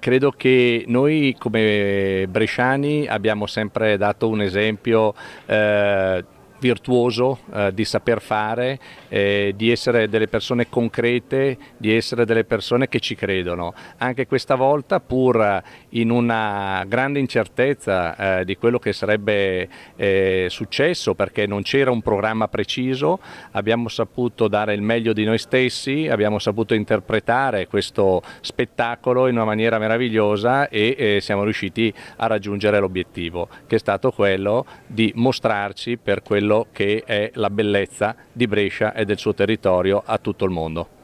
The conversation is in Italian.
Credo che noi come bresciani abbiamo sempre dato un esempio eh, virtuoso eh, di saper fare, eh, di essere delle persone concrete, di essere delle persone che ci credono. Anche questa volta pur in una grande incertezza eh, di quello che sarebbe eh, successo perché non c'era un programma preciso, abbiamo saputo dare il meglio di noi stessi, abbiamo saputo interpretare questo spettacolo in una maniera meravigliosa e eh, siamo riusciti a raggiungere l'obiettivo che è stato quello di mostrarci per quello quello che è la bellezza di Brescia e del suo territorio a tutto il mondo.